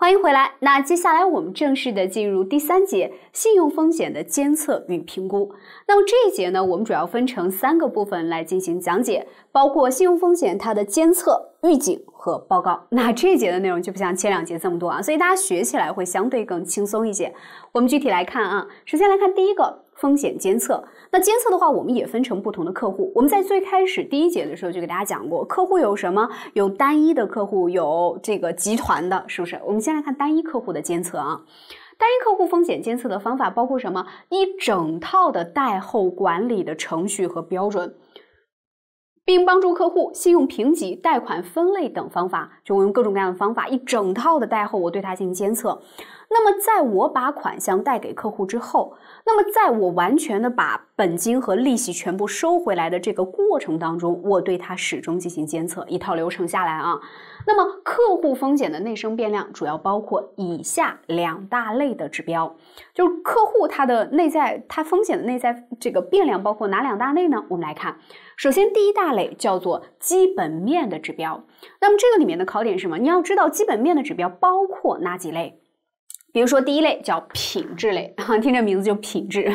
欢迎回来。那接下来我们正式的进入第三节信用风险的监测与评估。那么这一节呢，我们主要分成三个部分来进行讲解，包括信用风险它的监测、预警和报告。那这一节的内容就不像前两节这么多啊，所以大家学起来会相对更轻松一些。我们具体来看啊，首先来看第一个。风险监测，那监测的话，我们也分成不同的客户。我们在最开始第一节的时候就给大家讲过，客户有什么？有单一的客户，有这个集团的，是不是？我们先来看单一客户的监测啊。单一客户风险监测的方法包括什么？一整套的贷后管理的程序和标准，并帮助客户信用评级、贷款分类等方法，就我用各种各样的方法，一整套的贷后我对它进行监测。那么，在我把款项贷给客户之后，那么在我完全的把本金和利息全部收回来的这个过程当中，我对它始终进行监测。一套流程下来啊，那么客户风险的内生变量主要包括以下两大类的指标，就是客户他的内在、他风险的内在这个变量包括哪两大类呢？我们来看，首先第一大类叫做基本面的指标。那么这个里面的考点是什么？你要知道基本面的指标包括哪几类。比如说，第一类叫品质类，听这名字就品质。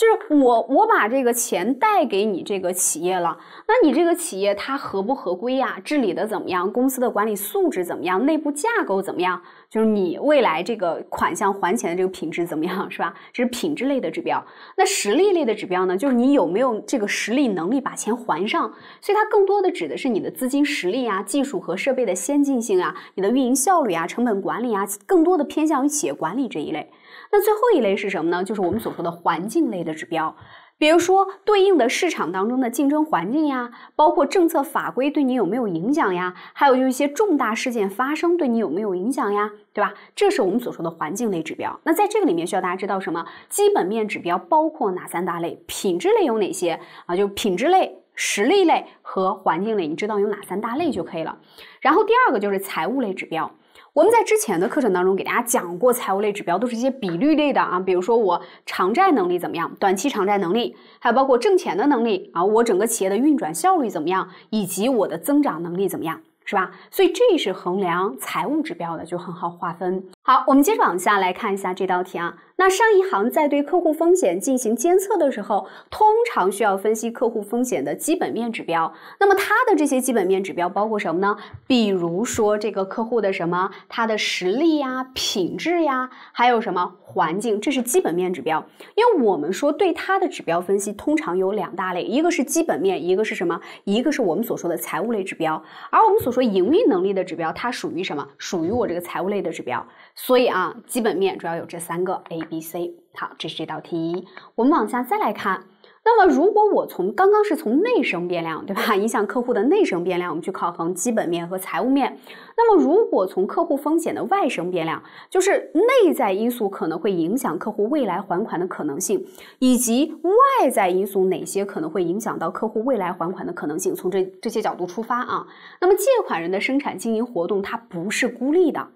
就是我我把这个钱贷给你这个企业了，那你这个企业它合不合规呀？治理的怎么样？公司的管理素质怎么样？内部架构怎么样？就是你未来这个款项还钱的这个品质怎么样，是吧？这是品质类的指标。那实力类的指标呢？就是你有没有这个实力能力把钱还上？所以它更多的指的是你的资金实力啊、技术和设备的先进性啊、你的运营效率啊、成本管理啊，更多的偏向于企业管理这一类。那最后一类是什么呢？就是我们所说的环境类的指标，比如说对应的市场当中的竞争环境呀，包括政策法规对你有没有影响呀，还有就一些重大事件发生对你有没有影响呀，对吧？这是我们所说的环境类指标。那在这个里面，需要大家知道什么？基本面指标包括哪三大类？品质类有哪些啊？就品质类、实力类和环境类，你知道有哪三大类就可以了。然后第二个就是财务类指标。我们在之前的课程当中给大家讲过，财务类指标都是一些比率类的啊，比如说我偿债能力怎么样，短期偿债能力，还有包括挣钱的能力啊，我整个企业的运转效率怎么样，以及我的增长能力怎么样，是吧？所以这是衡量财务指标的，就很好划分。好，我们接着往下来看一下这道题啊。那上一行在对客户风险进行监测的时候，通常需要分析客户风险的基本面指标。那么它的这些基本面指标包括什么呢？比如说这个客户的什么，他的实力呀、品质呀，还有什么环境，这是基本面指标。因为我们说对它的指标分析，通常有两大类，一个是基本面，一个是什么？一个是我们所说的财务类指标。而我们所说营运能力的指标，它属于什么？属于我这个财务类的指标。所以啊，基本面主要有这三个，哎。B、C，好，这是这道题。我们往下再来看，那么如果我从刚刚是从内生变量，对吧？影响客户的内生变量，我们去考核基本面和财务面。那么如果从客户风险的外生变量，就是内在因素可能会影响客户未来还款的可能性，以及外在因素哪些可能会影响到客户未来还款的可能性。从这这些角度出发啊，那么借款人的生产经营活动它不是孤立的。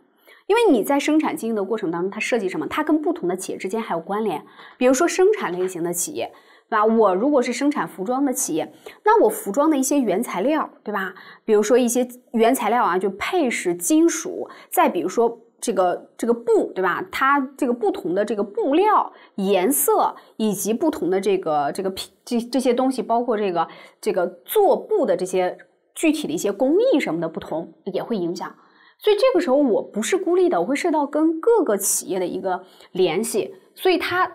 因为你在生产经营的过程当中，它涉及什么？它跟不同的企业之间还有关联。比如说生产类型的企业，对吧？我如果是生产服装的企业，那我服装的一些原材料，对吧？比如说一些原材料啊，就配饰、金属，再比如说这个这个布，对吧？它这个不同的这个布料颜色，以及不同的这个这个这这些东西，包括这个这个做布的这些具体的一些工艺什么的不同，也会影响。所以这个时候我不是孤立的，我会涉及到跟各个企业的一个联系。所以它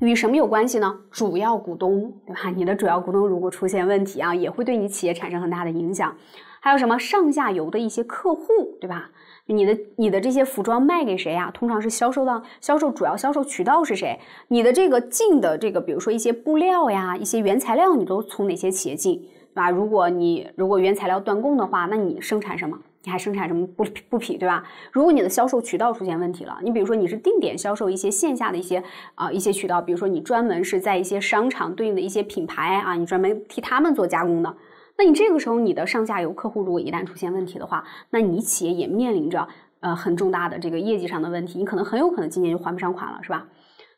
与什么有关系呢？主要股东，对吧？你的主要股东如果出现问题啊，也会对你企业产生很大的影响。还有什么上下游的一些客户，对吧？你的你的这些服装卖给谁呀？通常是销售到销售主要销售渠道是谁？你的这个进的这个，比如说一些布料呀、一些原材料，你都从哪些企业进，对吧？如果你如果原材料断供的话，那你生产什么？你还生产什么布布匹对吧？如果你的销售渠道出现问题了，你比如说你是定点销售一些线下的一些啊一些渠道，比如说你专门是在一些商场对应的一些品牌啊，你专门替他们做加工的，那你这个时候你的上下游客户如果一旦出现问题的话，那你企业也面临着呃很重大的这个业绩上的问题，你可能很有可能今年就还不上款了，是吧？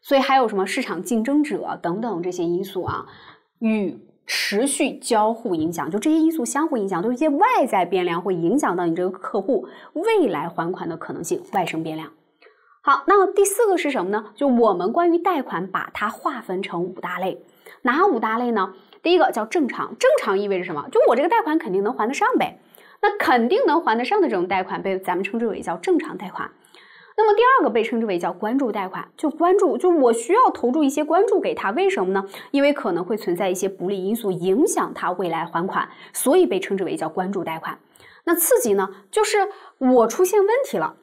所以还有什么市场竞争者等等这些因素啊与。持续交互影响，就这些因素相互影响，都是一些外在变量，会影响到你这个客户未来还款的可能性，外生变量。好，那第四个是什么呢？就我们关于贷款把它划分成五大类，哪五大类呢？第一个叫正常，正常意味着什么？就我这个贷款肯定能还得上呗，那肯定能还得上的这种贷款，被咱们称之为叫正常贷款。那么第二个被称之为叫关注贷款，就关注，就我需要投注一些关注给他，为什么呢？因为可能会存在一些不利因素影响他未来还款，所以被称之为叫关注贷款。那次级呢，就是我出现问题了，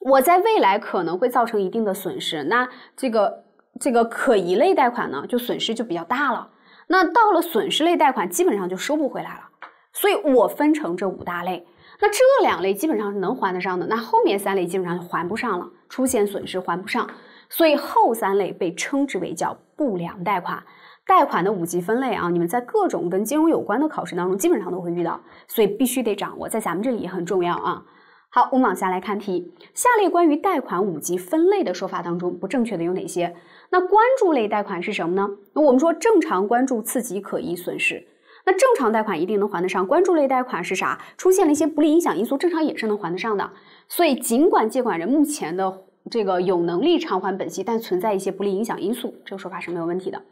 我在未来可能会造成一定的损失。那这个这个可疑类贷款呢，就损失就比较大了。那到了损失类贷款，基本上就收不回来了。所以我分成这五大类。那这两类基本上是能还得上的，那后面三类基本上还不上了，出现损失还不上，所以后三类被称之为叫不良贷款。贷款的五级分类啊，你们在各种跟金融有关的考试当中基本上都会遇到，所以必须得掌握，在咱们这里也很重要啊。好，我们往下来看题，下列关于贷款五级分类的说法当中不正确的有哪些？那关注类贷款是什么呢？那我们说正常关注、次级、可疑、损失。那正常贷款一定能还得上，关注类贷款是啥？出现了一些不利影响因素，正常也是能还得上的。所以尽管借款人目前的这个有能力偿还本息，但存在一些不利影响因素，这个说法是没有问题的。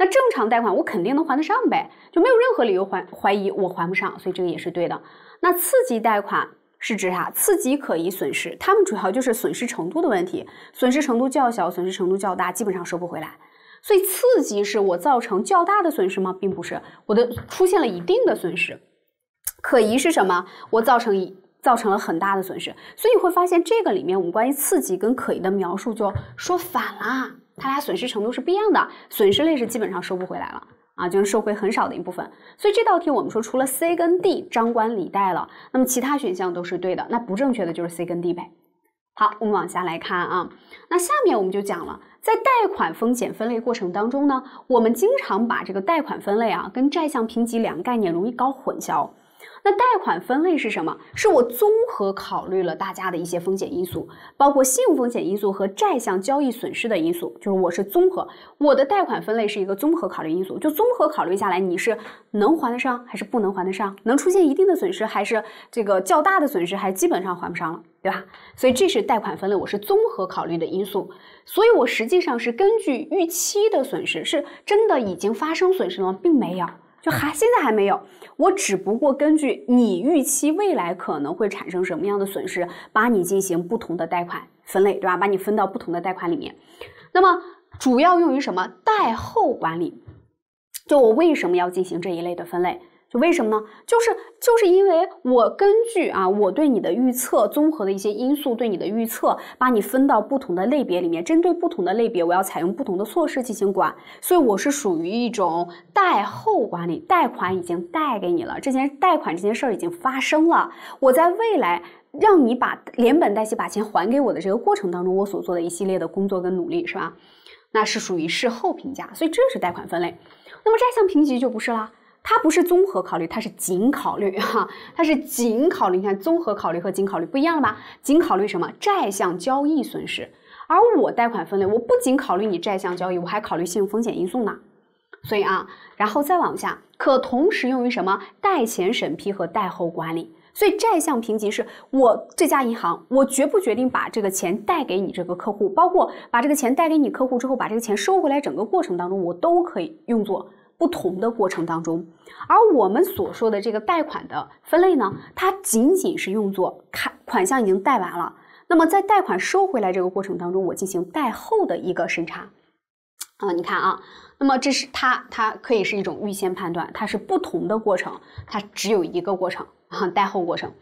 那正常贷款我肯定能还得上呗，就没有任何理由怀怀疑我还不上，所以这个也是对的。那次级贷款是指啥？次级可疑损失，他们主要就是损失程度的问题，损失程度较小，损失程度较大，基本上收不回来。所以刺激是我造成较大的损失吗？并不是，我的出现了一定的损失，可疑是什么？我造成一造成了很大的损失。所以你会发现，这个里面我们关于刺激跟可疑的描述就说反了，它俩损失程度是不一样的，损失类是基本上收不回来了啊，就是收回很少的一部分。所以这道题我们说，除了 C 跟 D 张冠李戴了，那么其他选项都是对的，那不正确的就是 C 跟 D 呗。好，我们往下来看啊。那下面我们就讲了，在贷款风险分类过程当中呢，我们经常把这个贷款分类啊跟债项评级两个概念容易搞混淆。那贷款分类是什么？是我综合考虑了大家的一些风险因素，包括信用风险因素和债项交易损失的因素，就是我是综合我的贷款分类是一个综合考虑因素，就综合考虑下来，你是能还得上还是不能还得上？能出现一定的损失还是这个较大的损失，还基本上还不上了，对吧？所以这是贷款分类，我是综合考虑的因素，所以我实际上是根据预期的损失，是真的已经发生损失了吗？并没有。就还现在还没有，我只不过根据你预期未来可能会产生什么样的损失，把你进行不同的贷款分类，对吧？把你分到不同的贷款里面，那么主要用于什么？贷后管理。就我为什么要进行这一类的分类？为什么呢？就是就是因为我根据啊，我对你的预测，综合的一些因素对你的预测，把你分到不同的类别里面，针对不同的类别，我要采用不同的措施进行管。所以我是属于一种贷后管理，贷款已经贷给你了，这件贷款这件事儿已经发生了，我在未来让你把连本带息把钱还给我的这个过程当中，我所做的一系列的工作跟努力，是吧？那是属于事后评价，所以这是贷款分类。那么债项评级就不是啦。它不是综合考虑，它是仅考虑哈，它是仅考虑。你看，综合考虑和仅考虑不一样了吧？仅考虑什么？债项交易损失。而我贷款分类，我不仅考虑你债项交易，我还考虑信用风险因素呢。所以啊，然后再往下，可同时用于什么？贷前审批和贷后管理。所以债项评级是我这家银行，我绝不决定把这个钱贷给你这个客户，包括把这个钱贷给你客户之后，把这个钱收回来整个过程当中，我都可以用作。不同的过程当中，而我们所说的这个贷款的分类呢，它仅仅是用作款款项已经贷完了，那么在贷款收回来这个过程当中，我进行贷后的一个审查。啊，你看啊，那么这是它，它可以是一种预先判断，它是不同的过程，它只有一个过程，啊，贷后过程。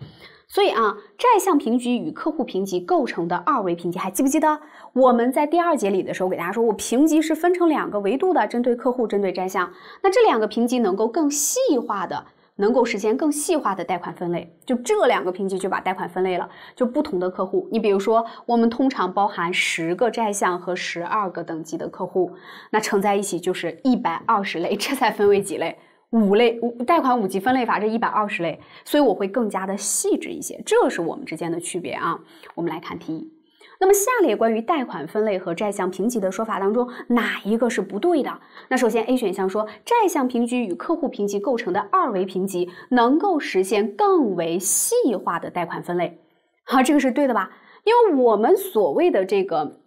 所以啊，债项评级与客户评级构成的二维评级，还记不记得？我们在第二节里的时候给大家说，我评级是分成两个维度的，针对客户，针对债项。那这两个评级能够更细化的，能够实现更细化的贷款分类。就这两个评级就把贷款分类了。就不同的客户，你比如说，我们通常包含十个债项和十二个等级的客户，那乘在一起就是一百二十类，这才分为几类？五类五贷款五级分类法这一百二十类，所以我会更加的细致一些，这是我们之间的区别啊。我们来看题，那么下列关于贷款分类和债项评级的说法当中，哪一个是不对的？那首先 A 选项说，债项评级与客户评级构成的二维评级，能够实现更为细化的贷款分类，好，这个是对的吧？因为我们所谓的这个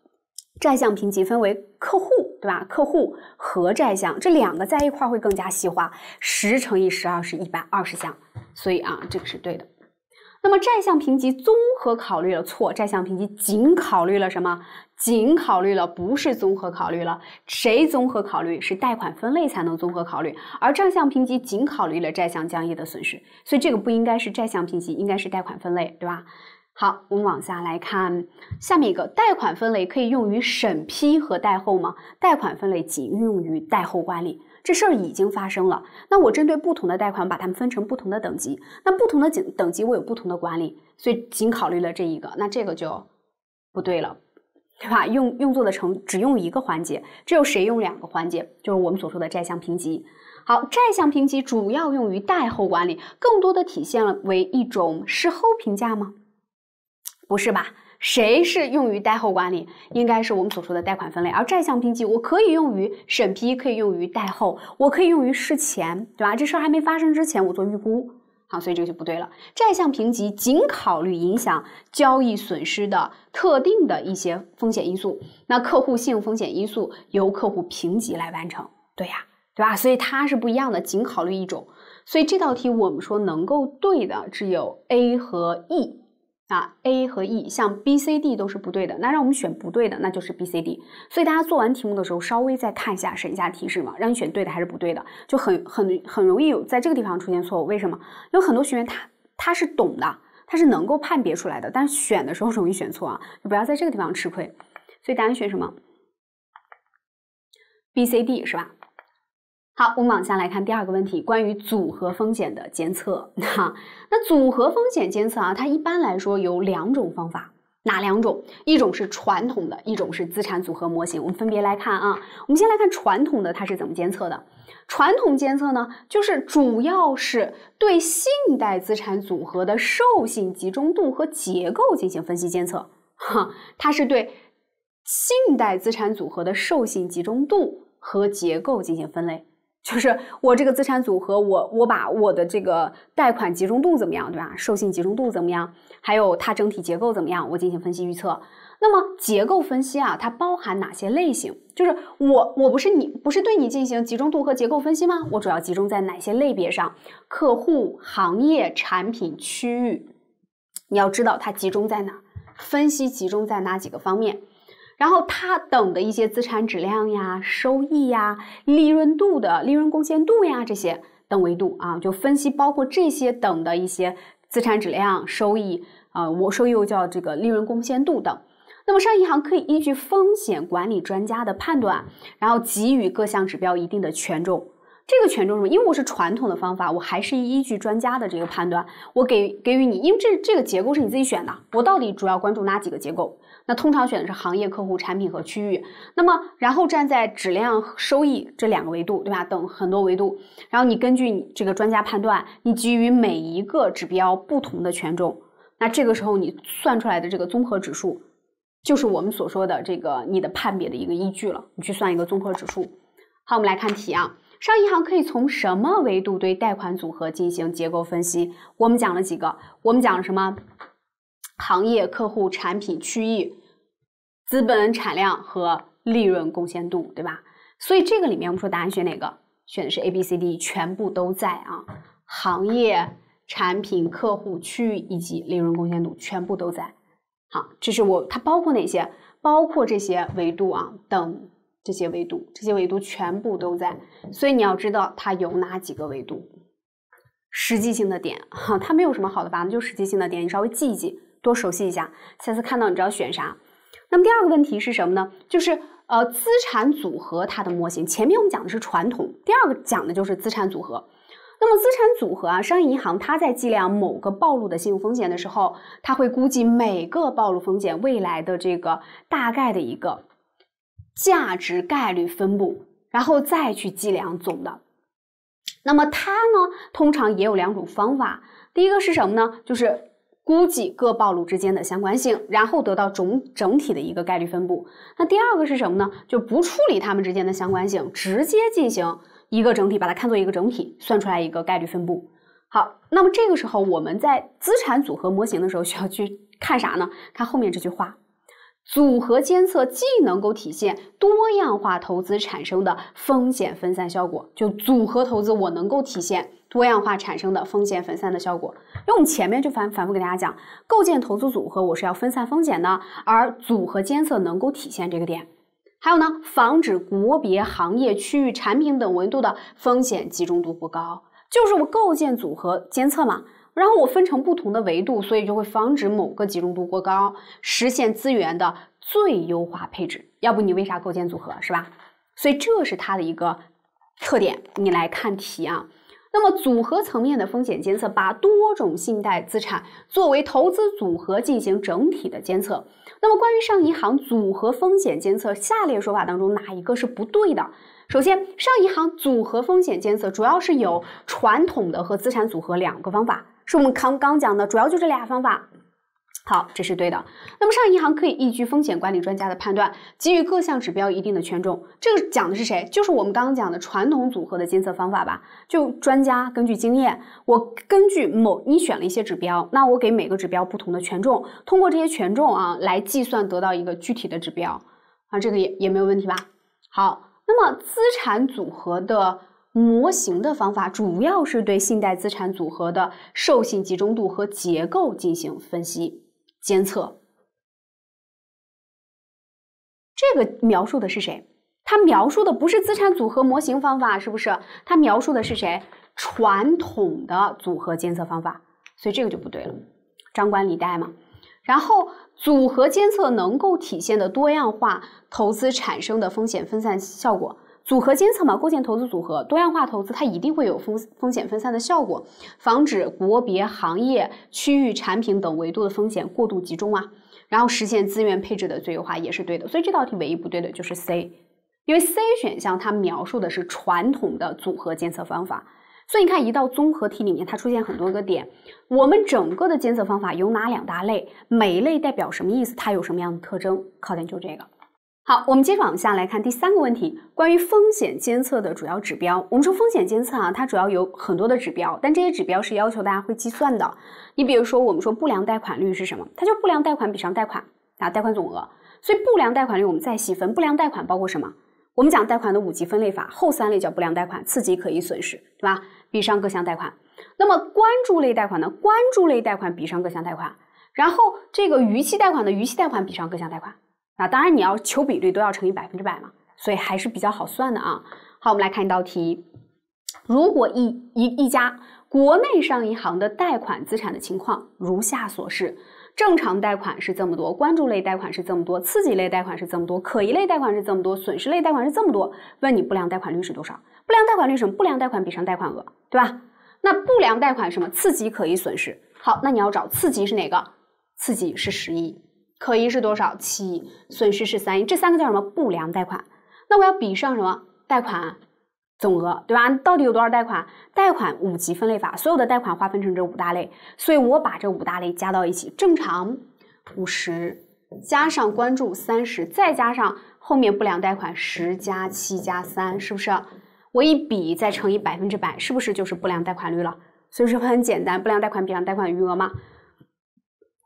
债项评级分为客户。对吧？客户和债项这两个在一块儿会更加细化，十乘以十二是一百二十项，所以啊，这个是对的。那么债项评级综合考虑了错，债项评级仅考虑了什么？仅考虑了不是综合考虑了，谁综合考虑？是贷款分类才能综合考虑，而债项评级仅考虑了债项交易的损失，所以这个不应该是债项评级，应该是贷款分类，对吧？好，我们往下来看下面一个贷款分类可以用于审批和贷后吗？贷款分类仅用于贷后管理，这事儿已经发生了。那我针对不同的贷款，把它们分成不同的等级，那不同的等级我有不同的管理，所以仅考虑了这一个，那这个就不对了，对吧？用用作的成只用一个环节，只有谁用两个环节，就是我们所说的债项评级。好，债项评级主要用于贷后管理，更多的体现了为一种事后评价吗？不是吧？谁是用于贷后管理？应该是我们所说的贷款分类。而债项评级，我可以用于审批，可以用于贷后，我可以用于事前，对吧？这事还没发生之前，我做预估。好，所以这个就不对了。债项评级仅考虑影响交易损失的特定的一些风险因素。那客户信用风险因素由客户评级来完成，对呀，对吧？所以它是不一样的，仅考虑一种。所以这道题我们说能够对的只有 A 和 E。啊，A 和 E，像 B、C、D 都是不对的。那让我们选不对的，那就是 B、C、D。所以大家做完题目的时候，稍微再看一下，审一下题是什么，让你选对的还是不对的，就很很很容易有在这个地方出现错误。为什么？有很多学员他他是懂的，他是能够判别出来的，但选的时候容易选错啊。就不要在这个地方吃亏。所以答案选什么？B、C、D 是吧？好，我们往下来看第二个问题，关于组合风险的监测。那那组合风险监测啊，它一般来说有两种方法，哪两种？一种是传统的，一种是资产组合模型。我们分别来看啊。我们先来看传统的，它是怎么监测的？传统监测呢，就是主要是对信贷资产组合的授信集中度和结构进行分析监测。哈，它是对信贷资产组合的授信集中度和结构进行分类。就是我这个资产组合，我我把我的这个贷款集中度怎么样，对吧？授信集中度怎么样？还有它整体结构怎么样？我进行分析预测。那么结构分析啊，它包含哪些类型？就是我我不是你不是对你进行集中度和结构分析吗？我主要集中在哪些类别上？客户、行业、产品、区域，你要知道它集中在哪，分析集中在哪几个方面。然后它等的一些资产质量呀、收益呀、利润度的利润贡献度呀这些等维度啊，就分析包括这些等的一些资产质量、收益啊，我收益又叫这个利润贡献度等。那么商业银行可以依据风险管理专家的判断，然后给予各项指标一定的权重。这个权重什么？因为我是传统的方法，我还是依据专家的这个判断，我给给予你，因为这这个结构是你自己选的，我到底主要关注哪几个结构？那通常选的是行业、客户、产品和区域。那么，然后站在质量、收益这两个维度，对吧？等很多维度，然后你根据你这个专家判断，你给予每一个指标不同的权重。那这个时候，你算出来的这个综合指数，就是我们所说的这个你的判别的一个依据了。你去算一个综合指数。好，我们来看题啊。商业银行可以从什么维度对贷款组合进行结构分析？我们讲了几个？我们讲了什么？行业、客户、产品、区域、资本、产量和利润贡献度，对吧？所以这个里面，我们说答案选哪个？选的是 A、B、C、D，全部都在啊！行业、产品、客户、区域以及利润贡献度，全部都在。好，这是我它包括哪些？包括这些维度啊，等这些维度，这些维度全部都在。所以你要知道它有哪几个维度，实际性的点哈，它没有什么好的法子，就实际性的点，你稍微记一记。多熟悉一下，下次看到你知道选啥。那么第二个问题是什么呢？就是呃，资产组合它的模型。前面我们讲的是传统，第二个讲的就是资产组合。那么资产组合啊，商业银行它在计量某个暴露的信用风险的时候，它会估计每个暴露风险未来的这个大概的一个价值概率分布，然后再去计量总的。那么它呢，通常也有两种方法。第一个是什么呢？就是。估计各暴露之间的相关性，然后得到总整体的一个概率分布。那第二个是什么呢？就不处理它们之间的相关性，直接进行一个整体，把它看作一个整体，算出来一个概率分布。好，那么这个时候我们在资产组合模型的时候需要去看啥呢？看后面这句话。组合监测既能够体现多样化投资产生的风险分散效果，就组合投资我能够体现多样化产生的风险分散的效果。因为我们前面就反反复给大家讲，构建投资组合我是要分散风险的，而组合监测能够体现这个点。还有呢，防止国别、行业、区域、产品等维度的风险集中度不高，就是我构建组合监测嘛。然后我分成不同的维度，所以就会防止某个集中度过高，实现资源的最优化配置。要不你为啥构建组合，是吧？所以这是它的一个特点。你来看题啊。那么组合层面的风险监测，把多种信贷资产作为投资组合进行整体的监测。那么关于上银行组合风险监测，下列说法当中哪一个是不对的？首先，上银行组合风险监测主要是有传统的和资产组合两个方法。是我们刚刚讲的，主要就这俩方法。好，这是对的。那么，商业银行可以依据风险管理专家的判断，给予各项指标一定的权重。这个讲的是谁？就是我们刚刚讲的传统组合的监测方法吧？就专家根据经验，我根据某你选了一些指标，那我给每个指标不同的权重，通过这些权重啊来计算得到一个具体的指标啊，这个也也没有问题吧？好，那么资产组合的。模型的方法主要是对信贷资产组合的授信集中度和结构进行分析监测。这个描述的是谁？它描述的不是资产组合模型方法，是不是？它描述的是谁？传统的组合监测方法。所以这个就不对了，张冠李戴嘛。然后，组合监测能够体现的多样化投资产生的风险分散效果。组合监测嘛，构建投资组合，多样化投资，它一定会有风风险分散的效果，防止国别、行业、区域、产品等维度的风险过度集中啊，然后实现资源配置的最优化也是对的，所以这道题唯一不对的就是 C，因为 C 选项它描述的是传统的组合监测方法，所以你看一道综合题里面它出现很多个点，我们整个的监测方法有哪两大类，每一类代表什么意思，它有什么样的特征，考点就这个。好，我们接着往下来看第三个问题，关于风险监测的主要指标。我们说风险监测啊，它主要有很多的指标，但这些指标是要求大家会计算的。你比如说，我们说不良贷款率是什么？它就不良贷款比上贷款啊，贷款总额。所以不良贷款率我们再细分，不良贷款包括什么？我们讲贷款的五级分类法，后三类叫不良贷款，次级可疑损失，对吧？比上各项贷款。那么关注类贷款呢？关注类贷款比上各项贷款。然后这个逾期贷款的逾期贷款比上各项贷款。那当然，你要求比率都要乘以百分之百嘛，所以还是比较好算的啊。好，我们来看一道题：如果一一一家国内商业银行的贷款资产的情况如下所示，正常贷款是这么多，关注类贷款是这么多，刺激类贷款是这么多，可疑类贷款是这么多，损失类贷款是这么多。问你不良贷款率是多少？不良贷款率什么？不良贷款比上贷款额，对吧？那不良贷款什么？次级、可疑、损失。好，那你要找次级是哪个？次级是十一。可疑是多少？七，损失是三亿，这三个叫什么不良贷款？那我要比上什么贷款总额，对吧？到底有多少贷款？贷款五级分类法，所有的贷款划分成这五大类，所以我把这五大类加到一起，正常五十加上关注三十，再加上后面不良贷款十加七加三，是不是？我一比再乘以百分之百，是不是就是不良贷款率了？所以说很简单，不良贷款比上贷款余额嘛。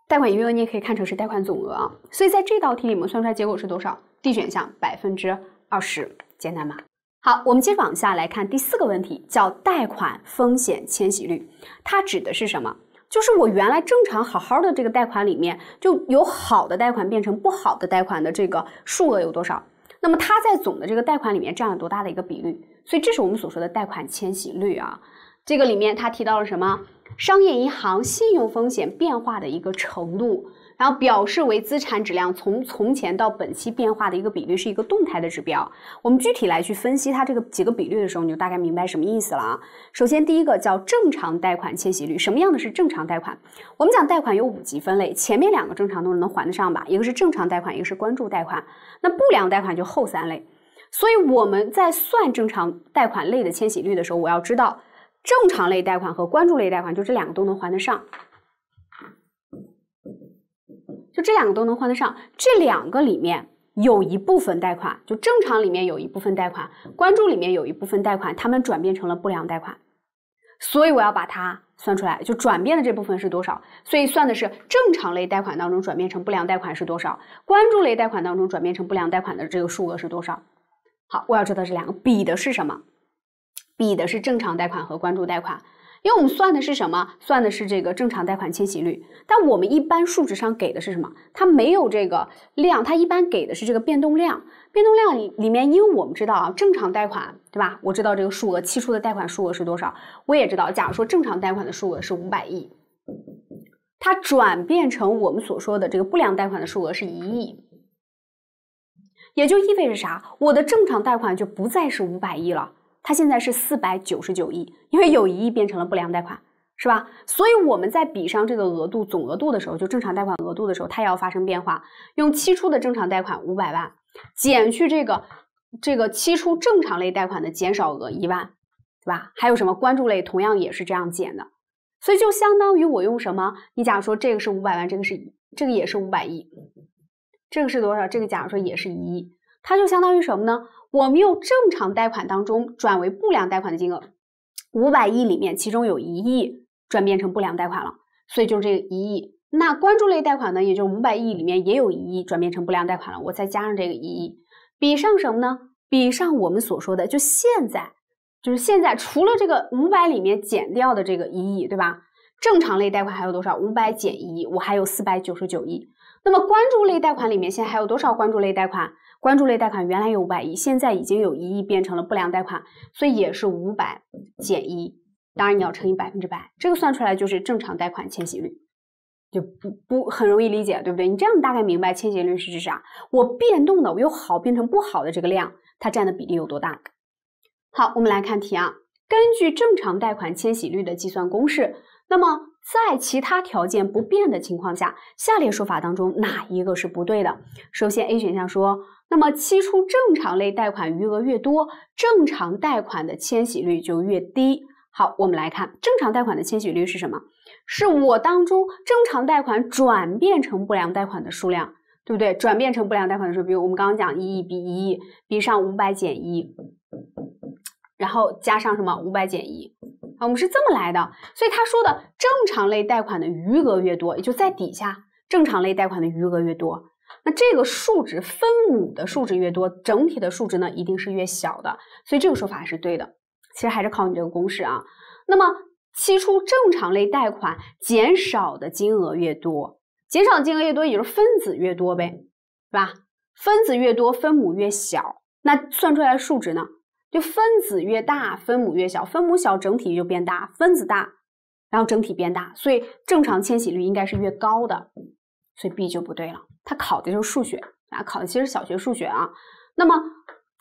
贷款余额，你也可以看成是贷款总额啊，所以在这道题里面算出来结果是多少？D 选项百分之二十，简单吧？好，我们接着往下来看第四个问题，叫贷款风险迁徙率，它指的是什么？就是我原来正常好好的这个贷款里面，就有好的贷款变成不好的贷款的这个数额有多少？那么它在总的这个贷款里面占了多大的一个比率？所以这是我们所说的贷款迁徙率啊，这个里面它提到了什么？商业银行信用风险变化的一个程度，然后表示为资产质量从从前到本期变化的一个比率，是一个动态的指标。我们具体来去分析它这个几个比率的时候，你就大概明白什么意思了啊。首先，第一个叫正常贷款迁徙率，什么样的是正常贷款？我们讲贷款有五级分类，前面两个正常都是能还得上吧？一个是正常贷款，一个是关注贷款，那不良贷款就后三类。所以我们在算正常贷款类的迁徙率的时候，我要知道。正常类贷款和关注类贷款，就这两个都能还得上，就这两个都能还得上。这两个里面有一部分贷款，就正常里面有一部分贷款，关注里面有一部分贷款，他们转变成了不良贷款，所以我要把它算出来，就转变的这部分是多少？所以算的是正常类贷款当中转变成不良贷款是多少，关注类贷款当中转变成不良贷款的这个数额是多少？好，我要知道这两个比的是什么？比的是正常贷款和关注贷款，因为我们算的是什么？算的是这个正常贷款清洗率。但我们一般数值上给的是什么？它没有这个量，它一般给的是这个变动量。变动量里里面，因为我们知道啊，正常贷款对吧？我知道这个数额，期初的贷款数额是多少？我也知道，假如说正常贷款的数额是五百亿，它转变成我们所说的这个不良贷款的数额是一亿，也就意味着啥？我的正常贷款就不再是五百亿了。它现在是四百九十九亿，因为有一亿变成了不良贷款，是吧？所以我们在比上这个额度总额度的时候，就正常贷款额度的时候，它要发生变化。用期初的正常贷款五百万减去这个这个期初正常类贷款的减少额一万，对吧？还有什么关注类，同样也是这样减的。所以就相当于我用什么？你假如说这个是五百万，这个是这个也是五百亿，这个是多少？这个假如说也是一亿，它就相当于什么呢？我们用正常贷款当中转为不良贷款的金额，五百亿里面，其中有一亿转变成不良贷款了，所以就是这一亿。那关注类贷款呢？也就是五百亿里面也有一亿转变成不良贷款了，我再加上这个一亿，比上什么呢？比上我们所说的，就现在，就是现在除了这个五百里面减掉的这个一亿，对吧？正常类贷款还有多少？五百减一，我还有四百九十九亿。那么关注类贷款里面现在还有多少关注类贷款？关注类贷款原来有五百亿，现在已经有一亿变成了不良贷款，所以也是五百减一，当然你要乘以百分之百，这个算出来就是正常贷款迁徙率，就不不很容易理解，对不对？你这样大概明白迁徙率是指啥？我变动的，我由好变成不好的这个量，它占的比例有多大？好，我们来看题啊，根据正常贷款迁徙率的计算公式，那么。在其他条件不变的情况下，下列说法当中哪一个是不对的？首先，A 选项说，那么期初正常类贷款余额越多，正常贷款的迁徙率就越低。好，我们来看正常贷款的迁徙率是什么？是我当中正常贷款转变成不良贷款的数量，对不对？转变成不良贷款的数候，比如我们刚刚讲一亿比一亿比上五百减一，然后加上什么五百减一。啊，我们是这么来的，所以他说的正常类贷款的余额越多，也就在底下正常类贷款的余额越多，那这个数值分母的数值越多，整体的数值呢一定是越小的，所以这个说法是对的。其实还是考你这个公式啊。那么期初正常类贷款减少的金额越多，减少金额越多，也就是分子越多呗，是吧？分子越多，分母越小，那算出来的数值呢？就分子越大，分母越小，分母小整体就变大，分子大，然后整体变大，所以正常迁徙率应该是越高的，所以 B 就不对了。它考的就是数学啊，考的其实小学数学啊。那么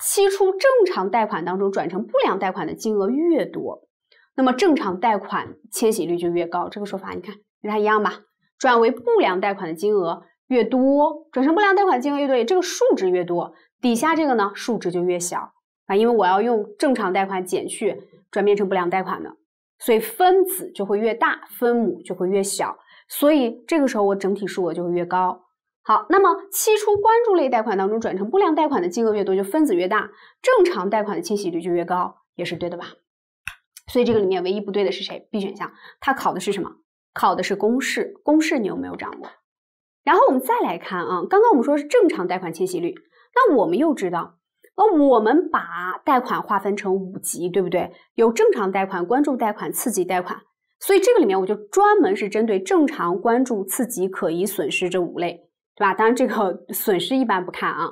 期初正常贷款当中转成不良贷款的金额越多，那么正常贷款迁徙率就越高。这个说法你看跟它一样吧？转为不良贷款的金额越多，转成不良贷款金额越多，这个数值越多，底下这个呢数值就越小。啊，因为我要用正常贷款减去转变成不良贷款的，所以分子就会越大，分母就会越小，所以这个时候我整体数额就会越高。好，那么期初关注类贷款当中转成不良贷款的金额越多，就分子越大，正常贷款的清洗率就越高，也是对的吧？所以这个里面唯一不对的是谁？B 选项，它考的是什么？考的是公式，公式你有没有掌握？然后我们再来看啊，刚刚我们说是正常贷款清洗率，那我们又知道。那我们把贷款划分成五级，对不对？有正常贷款、关注贷款、次级贷款，所以这个里面我就专门是针对正常、关注、次级、可疑损失这五类，对吧？当然这个 损失一般不看啊，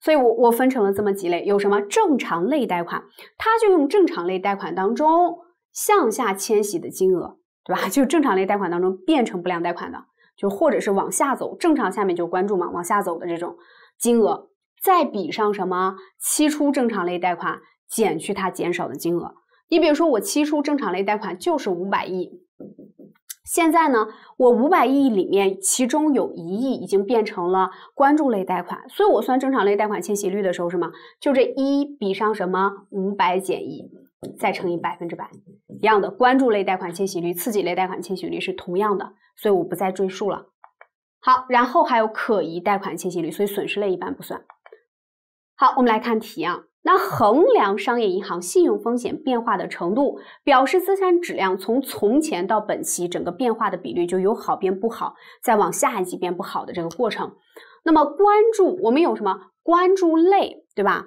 所以我我分成了这么几类，有什么正常类贷款，它就用正常类贷款当中向下迁徙的金额，对吧？就正常类贷款当中变成不良贷款的，就或者是往下走，正常下面就关注嘛，往下走的这种金额。再比上什么期初正常类贷款，减去它减少的金额。你比如说，我期初正常类贷款就是五百亿，现在呢，我五百亿里面其中有一亿已经变成了关注类贷款，所以我算正常类贷款迁徙率的时候，什么？就这一比上什么五百减一，再乘以百分之百，一样的。关注类贷款迁徙率、刺激类贷款迁徙率是同样的，所以我不再赘述了。好，然后还有可疑贷款迁徙率，所以损失类一般不算。好，我们来看题啊。那衡量商业银行信用风险变化的程度，表示资产质量从从前到本期整个变化的比率，就由好变不好，再往下一级变不好的这个过程。那么关注我们有什么？关注类，对吧？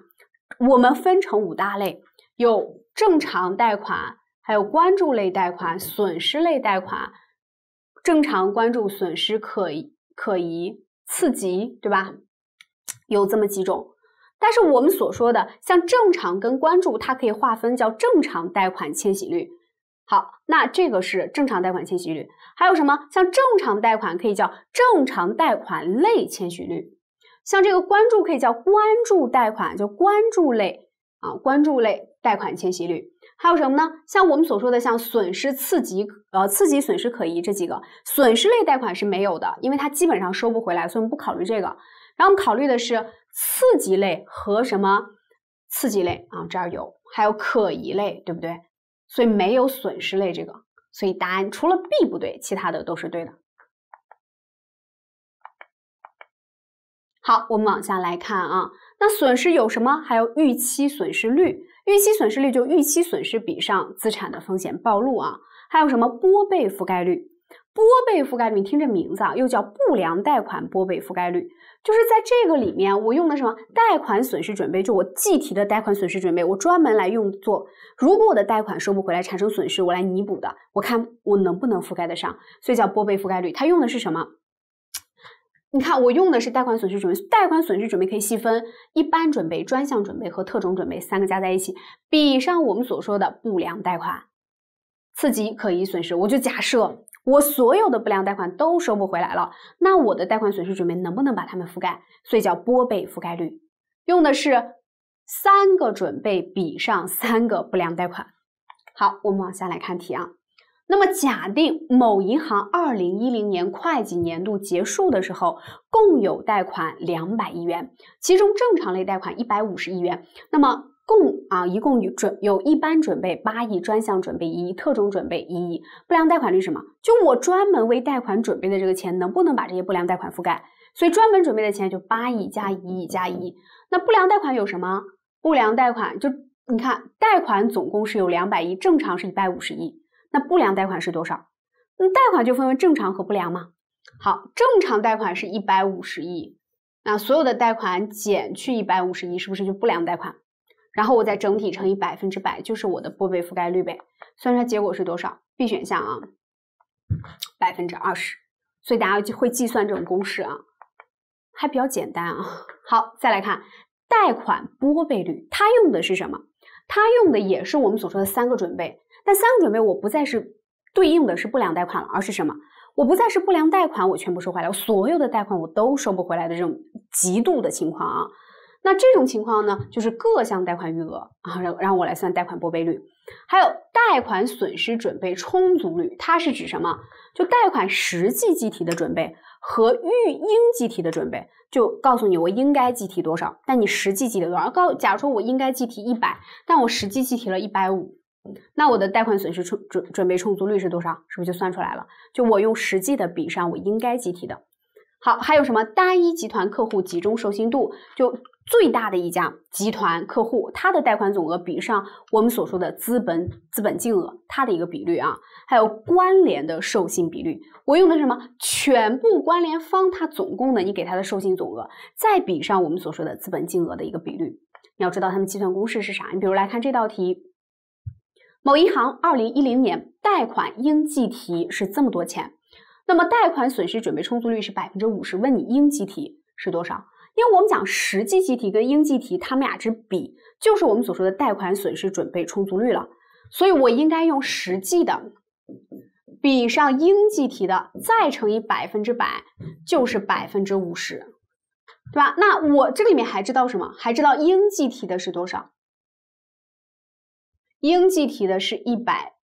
我们分成五大类，有正常贷款，还有关注类贷款、损失类贷款、正常关注损失可疑可疑次级，对吧？有这么几种。但是我们所说的像正常跟关注，它可以划分叫正常贷款迁徙率。好，那这个是正常贷款迁徙率。还有什么？像正常贷款可以叫正常贷款类迁徙率。像这个关注可以叫关注贷款，叫关注类啊，关注类贷款迁徙率。还有什么呢？像我们所说的像损失次级呃次级损失可疑这几个损失类贷款是没有的，因为它基本上收不回来，所以我们不考虑这个。然后我们考虑的是。刺激类和什么刺激类啊？这儿有，还有可疑类，对不对？所以没有损失类这个，所以答案除了 B 不对，其他的都是对的。好，我们往下来看啊，那损失有什么？还有预期损失率，预期损失率就预期损失比上资产的风险暴露啊，还有什么波备覆盖率？拨备覆盖率，你听这名字啊，又叫不良贷款拨备覆盖率，就是在这个里面，我用的什么贷款损失准备，就我计提的贷款损失准备，我专门来用做，如果我的贷款收不回来产生损失，我来弥补的，我看我能不能覆盖得上，所以叫拨备覆盖率。它用的是什么？你看我用的是贷款损失准备，贷款损失准备可以细分一般准备、专项准备和特种准备三个加在一起，比上我们所说的不良贷款、次级可疑损失，我就假设。我所有的不良贷款都收不回来了，那我的贷款损失准备能不能把它们覆盖？所以叫拨备覆盖率，用的是三个准备比上三个不良贷款。好，我们往下来看题啊。那么假定某银行二零一零年会计年度结束的时候，共有贷款两百亿元，其中正常类贷款一百五十亿元，那么。共啊，一共有准有一般准备八亿，专项准备一亿，特种准备一亿，不良贷款率什么？就我专门为贷款准备的这个钱，能不能把这些不良贷款覆盖？所以专门准备的钱就八亿加一亿加一亿。那不良贷款有什么？不良贷款就你看，贷款总共是有两百亿，正常是一百五十亿，那不良贷款是多少？那贷款就分为正常和不良嘛？好，正常贷款是一百五十亿，那所有的贷款减去一百五十亿，是不是就不良贷款？然后我再整体乘以百分之百，就是我的拨备覆盖率呗。算出来结果是多少？B 选项啊，百分之二十。所以大家会计算这种公式啊，还比较简单啊。好，再来看贷款拨备率，它用的是什么？它用的也是我们所说的三个准备，但三个准备我不再是对应的是不良贷款了，而是什么？我不再是不良贷款，我全部收回来，我所有的贷款我都收不回来的这种极度的情况啊。那这种情况呢，就是各项贷款余额啊，让让我来算贷款拨备率，还有贷款损失准备充足率，它是指什么？就贷款实际计提的准备和预应计提的准备，就告诉你我应该计提多少，但你实际计提多少？告假如说我应该计提一百，但我实际计提了一百五，那我的贷款损失充准准备充足率是多少？是不是就算出来了？就我用实际的比上我应该计提的。好，还有什么单一集团客户集中授信度？就最大的一家集团客户，它的贷款总额比上我们所说的资本资本金额，它的一个比率啊，还有关联的授信比率。我用的什么？全部关联方，它总共的你给它的授信总额，再比上我们所说的资本金额的一个比率。你要知道它们计算公式是啥？你比如来看这道题，某银行二零一零年贷款应计提是这么多钱，那么贷款损失准备充足率是百分之五十，问你应计提是多少？因为我们讲实际计提跟应计提，它们俩之比就是我们所说的贷款损失准备充足率了，所以我应该用实际的比上应计提的，再乘以百分之百，就是百分之五十，对吧？那我这里面还知道什么？还知道应计提的是多少？应计提的是一百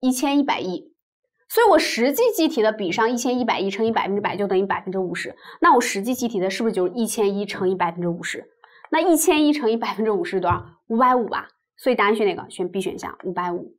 一千一百亿。所以我实际计提的比上一千一百一乘以百分之百，就等于百分之五十。那我实际计提的是不是就是一千一乘以百分之五十？那一千一乘以百分之五十是多少？五百五吧。所以答案选哪个？选 B 选项，五百五。